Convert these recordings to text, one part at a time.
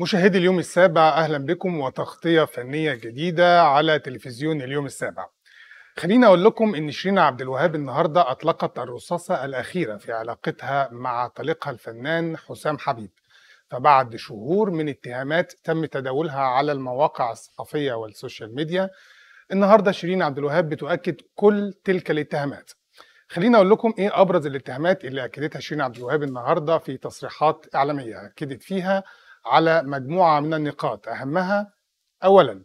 مشاهدي اليوم السابع أهلا بكم وتغطية فنية جديدة على تلفزيون اليوم السابع خليني أقول لكم إن شيرين عبد الوهاب النهاردة أطلقت الرصاصة الأخيرة في علاقتها مع طليقها الفنان حسام حبيب فبعد شهور من اتهامات تم تداولها على المواقع الصحفية والسوشيال ميديا النهاردة شيرين عبد الوهاب بتؤكد كل تلك الاتهامات خليني اقول لكم ايه ابرز الاتهامات اللي اكدتها شيرين عبد الوهاب النهارده في تصريحات اعلاميه اكدت فيها على مجموعة من النقاط أهمها أولا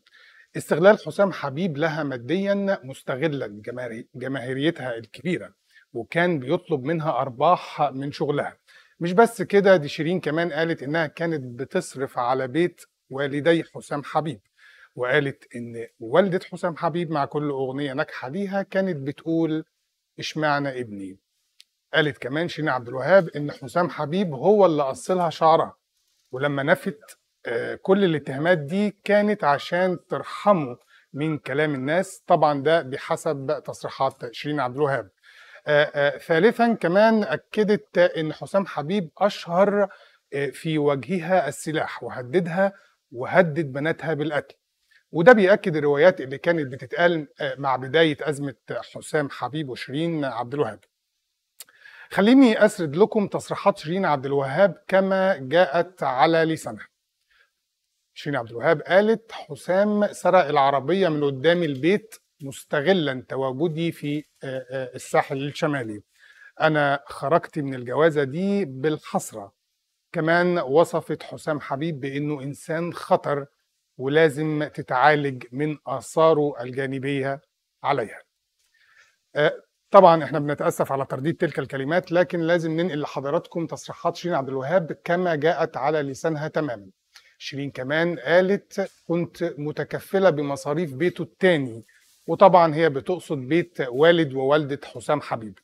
استغلال حسام حبيب لها ماديا مستغلا جماهيريتها الكبيرة وكان بيطلب منها أرباح من شغلها مش بس كده دي شيرين كمان قالت إنها كانت بتصرف على بيت والدي حسام حبيب وقالت إن والدة حسام حبيب مع كل أغنية ناجحة ليها كانت بتقول اشمعنى ابني قالت كمان شيرين عبد الوهاب إن حسام حبيب هو اللي قص لها شعرها ولما نفت آه، كل الاتهامات دي كانت عشان ترحمه من كلام الناس طبعا ده بحسب تصريحات شيرين عبد الوهاب آه، آه، ثالثا كمان اكدت ان حسام حبيب اشهر في وجهها السلاح وهددها وهدد بناتها بالقتل وده بيأكد الروايات اللي كانت بتتقال مع بداية أزمة حسام حبيب وشيرين عبد الوهاب خليني أسرد لكم تصريحات شيرين عبد الوهاب كما جاءت على لسانها شيرين عبد الوهاب قالت حسام سرق العربية من قدام البيت مستغلا تواجدي في الساحل الشمالي أنا خرجت من الجوازة دي بالحسرة كمان وصفت حسام حبيب بأنه إنسان خطر ولازم تتعالج من آثاره الجانبية عليها طبعا احنا بنتاسف على ترديد تلك الكلمات لكن لازم ننقل لحضراتكم تصريحات شيرين عبد الوهاب كما جاءت على لسانها تماما شيرين كمان قالت كنت متكفله بمصاريف بيته الثاني وطبعا هي بتقصد بيت والد ووالده حسام حبيب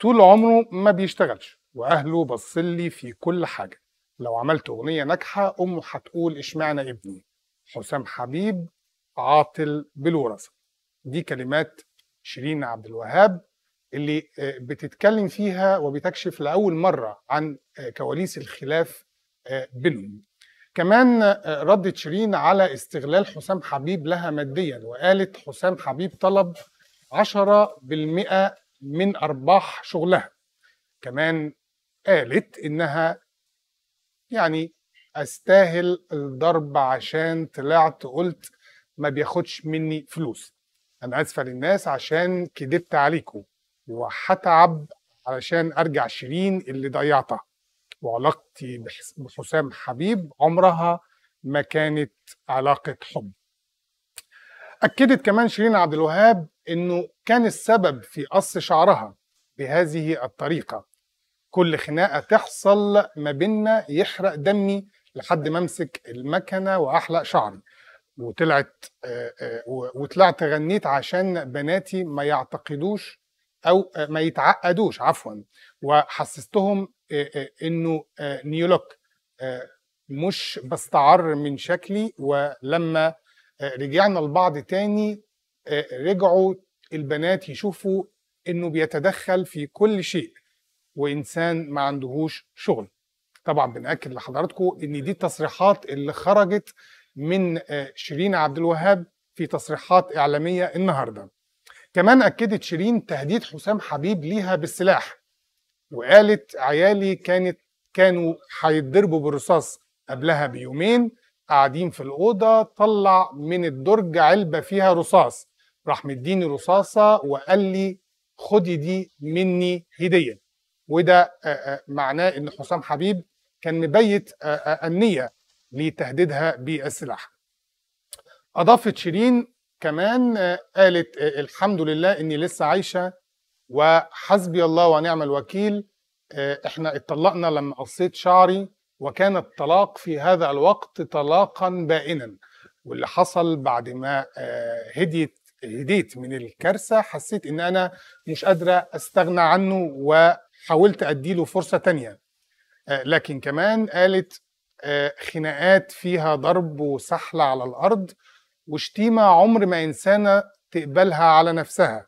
طول عمره ما بيشتغلش واهله بصلي في كل حاجه لو عملت اغنيه ناجحه امه هتقول اشمعنى ابني حسام حبيب عاطل بالوراثه دي كلمات شيرين عبد الوهاب اللي آه، بتتكلم فيها وبتكشف لاول مره عن آه، كواليس الخلاف آه، بينهم كمان ردت شيرين على استغلال حسام حبيب لها ماديا وقالت حسام حبيب طلب 10% من ارباح شغلها كمان قالت انها يعني استاهل الضرب عشان طلعت قلت ما بياخدش مني فلوس انا اسفه للناس عشان كدبت عليكم وهتعب علشان ارجع شيرين اللي ضيعتها وعلاقتي بحسام حبيب عمرها ما كانت علاقه حب اكدت كمان شيرين عبد الوهاب انه كان السبب في قص شعرها بهذه الطريقه كل خناقه تحصل ما بينا يحرق دمي لحد ما امسك المكنه واحلق شعري وطلعت آه، آه، وطلعت غنيت عشان بناتي ما يعتقدوش او آه، ما يتعقدوش عفوا وحسستهم انه نيولوك مش بستعر من شكلي ولما رجعنا لبعض تاني رجعوا البنات يشوفوا انه بيتدخل في كل شيء وانسان ما عندهوش شغل طبعا بناكد لحضراتكم ان دي التصريحات اللي خرجت من آه، شيرين عبد الوهاب في تصريحات إعلامية النهاردة كمان أكدت شيرين تهديد حسام حبيب ليها بالسلاح وقالت عيالي كانت كانوا هيتضربوا بالرصاص قبلها بيومين قاعدين في الأوضة طلع من الدرج علبة فيها رصاص راح مديني رصاصة وقال لي خدي دي مني هدية وده آه، آه، معناه إن حسام حبيب كان مبيت النية لتهديدها بالسلاح أضافت شيرين كمان آه، قالت آه، الحمد لله إني لسه عايشة وحسبي الله ونعم الوكيل آه، إحنا اتطلقنا لما قصيت شعري وكان الطلاق في هذا الوقت طلاقا بائنا واللي حصل بعد ما هديت هديت من الكارثة حسيت إن أنا مش قادرة أستغنى عنه وحاولت أديله فرصة تانية لكن كمان قالت آه، خناقات فيها ضرب وسحلة على الارض وشتيمه عمر ما انسانه تقبلها على نفسها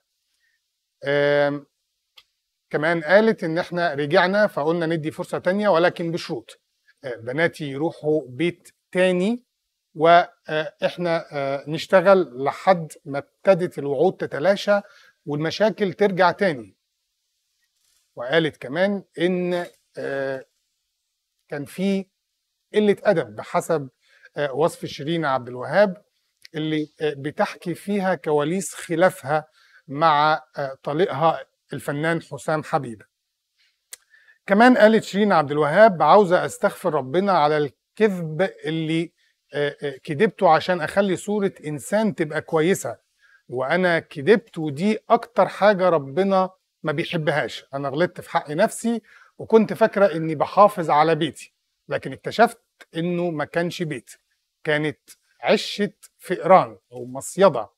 كمان قالت ان احنا رجعنا فقلنا ندي فرصه تانية ولكن بشروط آه، بناتي يروحوا بيت تاني واحنا آه، نشتغل لحد ما ابتدت الوعود تتلاشى والمشاكل ترجع تاني وقالت كمان ان كان في قله ادب بحسب آه، وصف شيرين عبد الوهاب اللي آه، بتحكي فيها كواليس خلافها مع آه، طليقها الفنان حسام حبيب كمان قالت شيرين عبد الوهاب عاوزه استغفر ربنا على الكذب اللي كذبته عشان اخلي صوره انسان تبقى كويسه وانا كذبت ودي اكتر حاجه ربنا ما بيحبهاش انا غلطت في حق نفسي وكنت فاكره اني بحافظ على بيتي لكن اكتشفت انه ما كانش بيت كانت عشه فئران او مصيده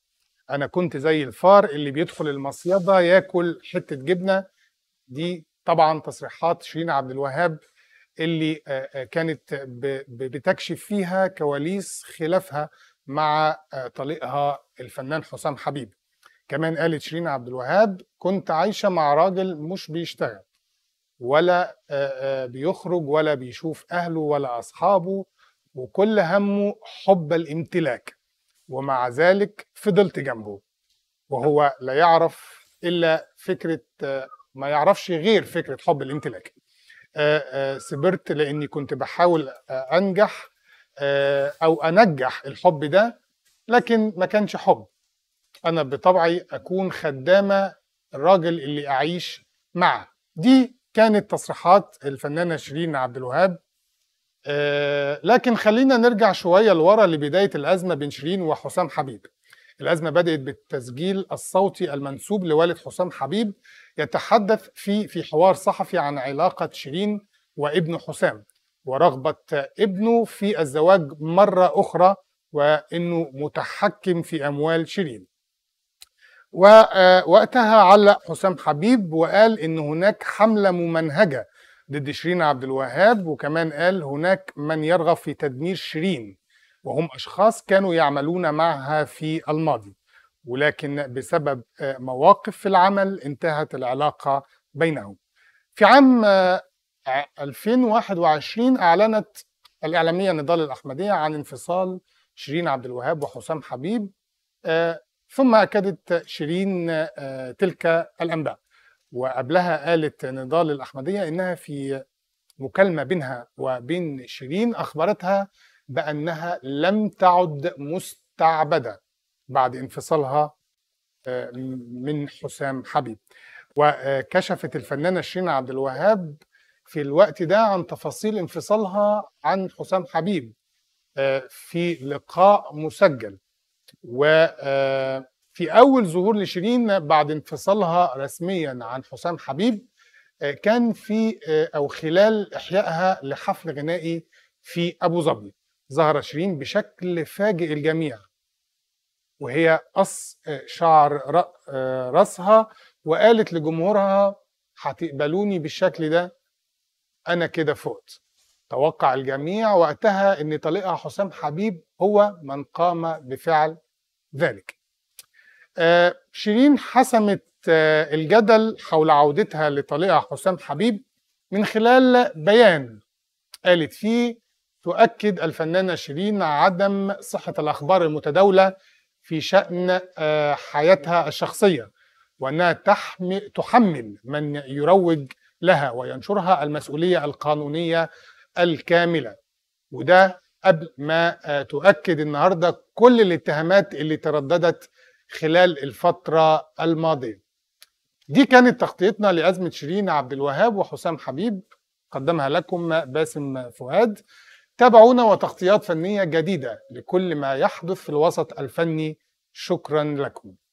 انا كنت زي الفار اللي بيدخل المصيده ياكل حته جبنه دي طبعا تصريحات شيرين عبد الوهاب اللي آه، آه، كانت بتكشف فيها كواليس خلافها مع آه، طليقها الفنان حسام حبيب كمان قالت شيرين عبد الوهاب كنت عايشه مع راجل مش بيشتغل ولا بيخرج ولا بيشوف أهله ولا أصحابه وكل همه حب الامتلاك ومع ذلك فضلت جنبه وهو لا يعرف إلا فكرة ما يعرفش غير فكرة حب الامتلاك سبرت لأني كنت بحاول أنجح أو أنجح الحب ده لكن ما كانش حب أنا بطبعي أكون خدامة الراجل اللي أعيش معه دي كانت تصريحات الفنانه شيرين عبد الوهاب آه، لكن خلينا نرجع شويه لورا لبدايه الازمه بين شيرين وحسام حبيب الازمه بدات بالتسجيل الصوتي المنسوب لوالد حسام حبيب يتحدث في في حوار صحفي عن علاقه شيرين وابن حسام ورغبه ابنه في الزواج مره اخرى وانه متحكم في اموال شيرين ووقتها آه، علق حسام حبيب وقال ان هناك حمله ممنهجه ضد شيرين عبد الوهاب وكمان قال هناك من يرغب في تدمير شيرين وهم اشخاص كانوا يعملون معها في الماضي ولكن بسبب آه، مواقف في العمل انتهت العلاقه بينهم في عام 2021 آه، اعلنت الاعلاميه نضال الاحمديه عن انفصال شيرين عبد الوهاب وحسام حبيب ثم أكدت شيرين آه، تلك الأنباء وقبلها قالت نضال الأحمدية إنها في مكالمة بينها وبين شيرين أخبرتها بأنها لم تعد مستعبدة بعد انفصالها آه، من حسام حبيب وكشفت الفنانة شيرين عبد الوهاب في الوقت ده عن تفاصيل انفصالها عن حسام حبيب آه، في لقاء مسجل وفي آه، أول ظهور لشيرين بعد انفصالها رسميا عن حسام حبيب آه، كان في آه، أو خلال إحيائها لحفل غنائي في أبو ظبي ظهر شيرين بشكل فاجئ الجميع وهي قص شعر راسها وقالت لجمهورها هتقبلوني بالشكل ده أنا كده فقت توقع الجميع وقتها ان طليقها حسام حبيب هو من قام بفعل ذلك آه، شيرين حسمت آه، الجدل حول عودتها لطليقها حسام حبيب من خلال بيان قالت فيه تؤكد الفنانة شيرين عدم صحة الأخبار المتداولة في شأن آه، حياتها الشخصية وأنها تحمل تحمل من يروج لها وينشرها المسؤولية القانونية الكاملة وده قبل ما آه، تؤكد النهاردة كل الاتهامات اللي ترددت خلال الفترة الماضية دي كانت تغطيتنا لأزمة شيرين عبد الوهاب وحسام حبيب قدمها لكم باسم فؤاد تابعونا وتغطيات فنية جديدة لكل ما يحدث في الوسط الفني شكرا لكم